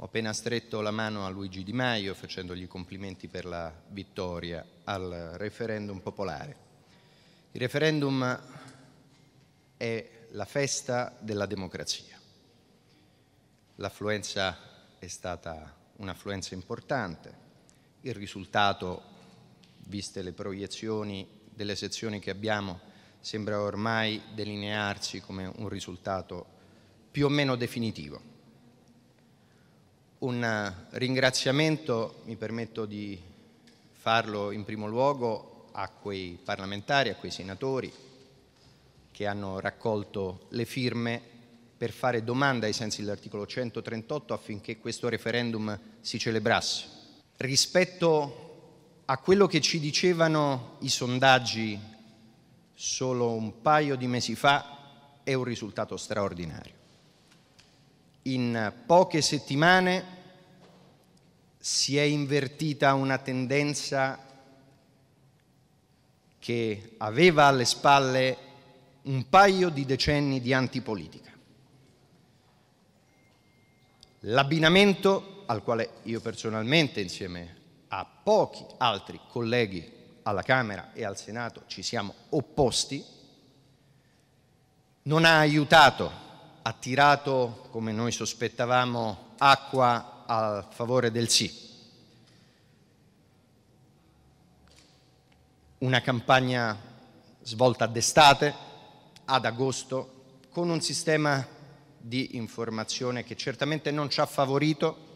Ho appena stretto la mano a Luigi Di Maio facendogli complimenti per la vittoria al referendum popolare. Il referendum è la festa della democrazia. L'affluenza è stata un'affluenza importante, il risultato, viste le proiezioni delle sezioni che abbiamo, sembra ormai delinearsi come un risultato più o meno definitivo un ringraziamento, mi permetto di farlo in primo luogo, a quei parlamentari, a quei senatori che hanno raccolto le firme per fare domanda ai sensi dell'articolo 138 affinché questo referendum si celebrasse. Rispetto a quello che ci dicevano i sondaggi solo un paio di mesi fa, è un risultato straordinario in poche settimane si è invertita una tendenza che aveva alle spalle un paio di decenni di antipolitica. L'abbinamento al quale io personalmente, insieme a pochi altri colleghi alla Camera e al Senato, ci siamo opposti, non ha aiutato ha tirato, come noi sospettavamo, acqua a favore del sì. Una campagna svolta d'estate, ad agosto, con un sistema di informazione che certamente non ci ha favorito,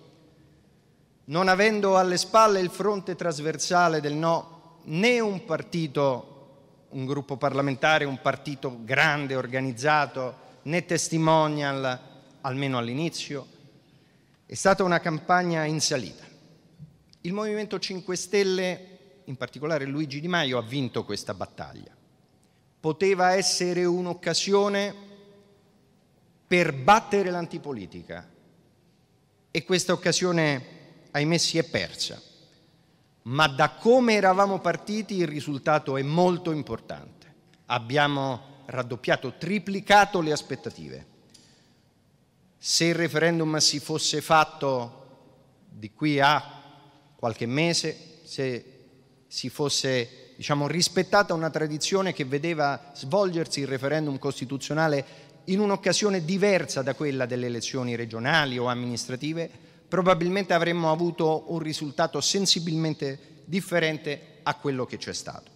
non avendo alle spalle il fronte trasversale del no né un partito, un gruppo parlamentare, un partito grande, organizzato, né testimonial, almeno all'inizio, è stata una campagna in salita. Il Movimento 5 Stelle, in particolare Luigi Di Maio, ha vinto questa battaglia. Poteva essere un'occasione per battere l'antipolitica e questa occasione, ahimè, si è persa. Ma da come eravamo partiti il risultato è molto importante. Abbiamo raddoppiato, triplicato le aspettative. Se il referendum si fosse fatto di qui a qualche mese, se si fosse diciamo, rispettata una tradizione che vedeva svolgersi il referendum costituzionale in un'occasione diversa da quella delle elezioni regionali o amministrative, probabilmente avremmo avuto un risultato sensibilmente differente a quello che c'è stato.